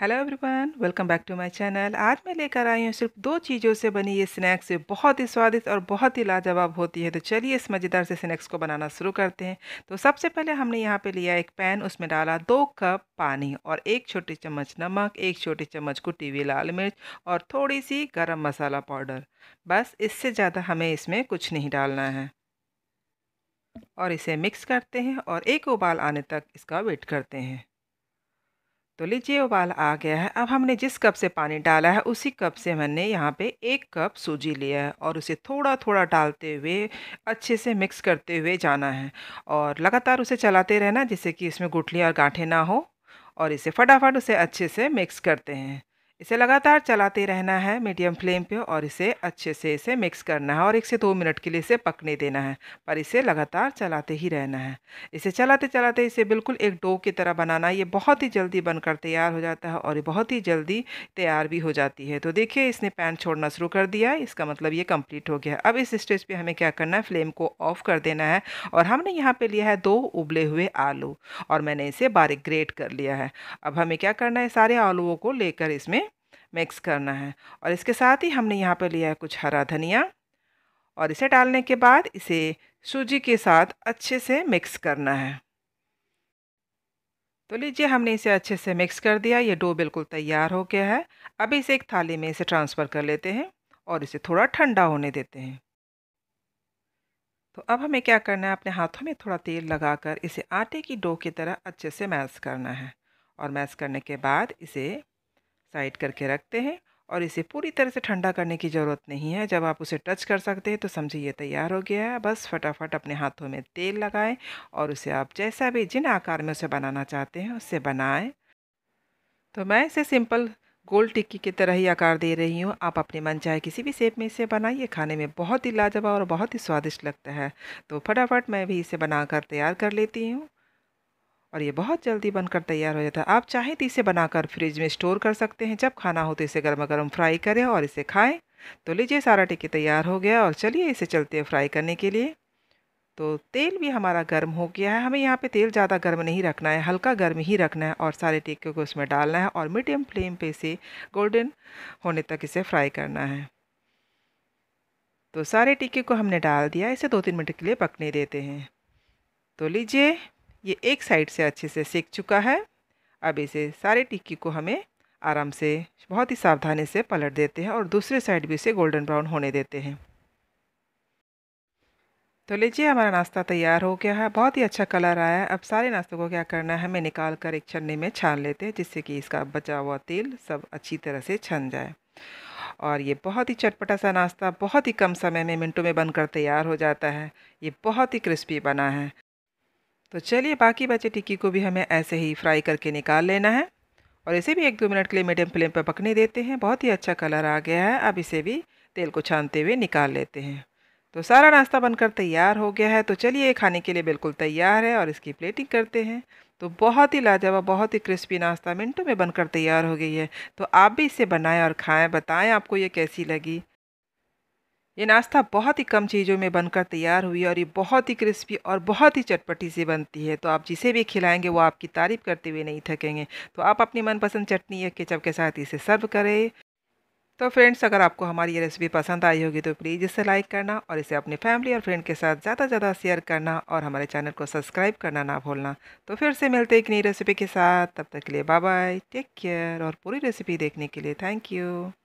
hello everyone welcome back to my channel आज मैं लेकर आई हूँ सिर्फ दो चीज़ों से बनी ये स्नैक्स बहुत ही स्वादिष्ट और बहुत ही लाजवाब होती है तो चलिए इस मज़ेदार से स्नैक्स को बनाना शुरू करते हैं तो सबसे पहले हमने यहाँ पे लिया एक पैन उसमें डाला दो कप पानी और एक छोटी चम्मच नमक एक छोटी चम्मच कुटी हुई लाल मिर्च और थोड़ी सी गर्म मसाला पाउडर बस इससे ज़्यादा हमें इसमें कुछ नहीं डालना है और इसे मिक्स करते हैं और एक उबाल आने तक इसका वेट करते हैं तो लीजिए उबाल आ गया है अब हमने जिस कप से पानी डाला है उसी कप से मैंने यहाँ पे एक कप सूजी लिया है और उसे थोड़ा थोड़ा डालते हुए अच्छे से मिक्स करते हुए जाना है और लगातार उसे चलाते रहना जिससे कि इसमें गुठलियाँ और गांठे ना हो और इसे फटाफट उसे अच्छे से मिक्स करते हैं इसे लगातार चलाते रहना है मीडियम फ्लेम पे और इसे अच्छे से इसे मिक्स करना है और एक से दो मिनट के लिए इसे पकने देना है पर इसे लगातार चलाते ही रहना है इसे चलाते चलाते इसे बिल्कुल एक डो की तरह बनाना ये बहुत ही जल्दी बनकर तैयार हो जाता है और ये बहुत ही जल्दी तैयार भी हो जाती है तो देखिए इसने पैन छोड़ना शुरू कर दिया है इसका मतलब ये कम्प्लीट हो गया अब इस स्टेज पर हमें क्या करना है फ्लेम को ऑफ कर देना है और हमने यहाँ पर लिया है दो उबले हुए आलू और मैंने इसे बारीक ग्रेट कर लिया है अब हमें क्या करना है सारे आलुओं को लेकर इसमें मिक्स करना है और इसके साथ ही हमने यहाँ पर लिया है कुछ हरा धनिया और इसे डालने के बाद इसे सूजी के साथ अच्छे से मिक्स करना है तो लीजिए हमने इसे अच्छे से मिक्स कर दिया ये डो बिल्कुल तैयार हो गया है अभी इसे एक थाली में इसे ट्रांसफ़र कर लेते हैं और इसे थोड़ा ठंडा होने देते हैं तो अब हमें क्या करना है अपने हाथों में थोड़ा तेल लगाकर इसे आटे की डो की तरह अच्छे से मैश करना है और मैश करने के बाद इसे साइड करके रखते हैं और इसे पूरी तरह से ठंडा करने की ज़रूरत नहीं है जब आप उसे टच कर सकते हैं तो समझिए ये तैयार हो गया है बस फटाफट अपने हाथों में तेल लगाएं और उसे आप जैसा भी जिन आकार में उसे बनाना चाहते हैं उससे बनाएं तो मैं इसे सिंपल गोल टिक्की की तरह ही आकार दे रही हूँ आप अपने मन चाहे किसी भी शेप में इसे बनाइए खाने में बहुत ही लाजवाब और बहुत ही स्वादिष्ट लगता है तो फटाफट मैं भी इसे बनाकर तैयार कर लेती हूँ और ये बहुत जल्दी बनकर तैयार हो जाता है आप चाहें तो इसे बनाकर फ्रिज में स्टोर कर सकते हैं जब खाना हो तो इसे गर्मा गर्म फ्राई करें और इसे खाएं तो लीजिए सारा टिक्की तैयार हो गया और चलिए इसे चलते हैं फ्राई करने के लिए तो तेल भी हमारा गर्म हो गया है हमें यहाँ पे तेल ज़्यादा गर्म नहीं रखना है हल्का गर्म ही रखना है और सारे टिक्के को उसमें डालना है और मीडियम फ्लेम पर इसे गोल्डन होने तक इसे फ्राई करना है तो सारे टिक्के को हमने डाल दिया इसे दो तीन मिनट के लिए पकने देते हैं तो लीजिए ये एक साइड से अच्छे से सेक चुका है अब इसे सारे टिक्की को हमें आराम से बहुत ही सावधानी से पलट देते हैं और दूसरे साइड भी इसे गोल्डन ब्राउन होने देते हैं तो लीजिए हमारा नाश्ता तैयार हो गया है बहुत ही अच्छा कलर आया है अब सारे नाश्ते को क्या करना है हमें निकाल कर एक छन्नी में छान लेते हैं जिससे कि इसका बचा हुआ तेल सब अच्छी तरह से छन जाए और ये बहुत ही चटपटा सा नाश्ता बहुत ही कम समय में मिनटों में बनकर तैयार हो जाता है ये बहुत ही क्रिस्पी बना है तो चलिए बाकी बचे टिक्की को भी हमें ऐसे ही फ्राई करके निकाल लेना है और इसे भी एक दो मिनट के लिए मीडियम फ्लेम पर पकने देते हैं बहुत ही अच्छा कलर आ गया है अब इसे भी तेल को छानते हुए निकाल लेते हैं तो सारा नाश्ता बनकर तैयार हो गया है तो चलिए खाने के लिए बिल्कुल तैयार है और इसकी प्लेटिंग करते हैं तो बहुत ही लाजवाब बहुत ही क्रिस्पी नाश्ता मिनटों में बनकर तैयार हो गई है तो आप भी इसे बनाएं और खाएं बताएं आपको ये कैसी लगी ये नाश्ता बहुत ही कम चीज़ों में बनकर तैयार हुई और ये बहुत ही क्रिस्पी और बहुत ही चटपटी से बनती है तो आप जिसे भी खिलाएंगे वो आपकी तारीफ करते हुए नहीं थकेंगे तो आप अपनी मनपसंद चटनी या केचप के साथ इसे सर्व करें तो फ्रेंड्स अगर आपको हमारी ये रेसिपी पसंद आई होगी तो प्लीज़ इसे लाइक करना और इसे अपने फैमिली और फ्रेंड के साथ ज़्यादा से ज़्यादा शेयर करना और हमारे चैनल को सब्सक्राइब करना ना भूलना तो फिर से मिलते हैं एक नई रेसिपी के साथ तब तक के लिए बाय बाय टेक केयर और पूरी रेसिपी देखने के लिए थैंक यू